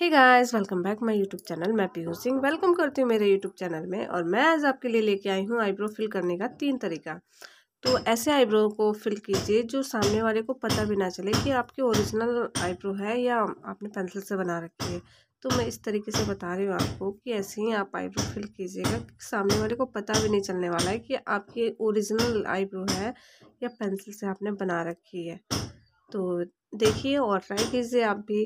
hey guys welcome back my YouTube channel मैं Pihu Singh welcome करती हूँ मेरे यूट्यूब चैनल में और मैं आज आपके लिए लेके आई हूँ आईब्रो फिल करने का तीन तरीका तो ऐसे आईब्रो को फिल कीजिए जो सामने वाले को पता भी ना चले कि आपके ओरिजिनल आईब्रो है या आपने पेंसिल से बना रखी है तो मैं इस तरीके से बता रही हूँ आपको कि ऐसे ही आप आईब्रो फिल कीजिएगा कि सामने वाले को पता भी नहीं चलने वाला है कि आपके ओरिजिनल आईब्रो है या पेंसिल से आपने बना रखी है तो देखिए और ट्राई कीजिए आप भी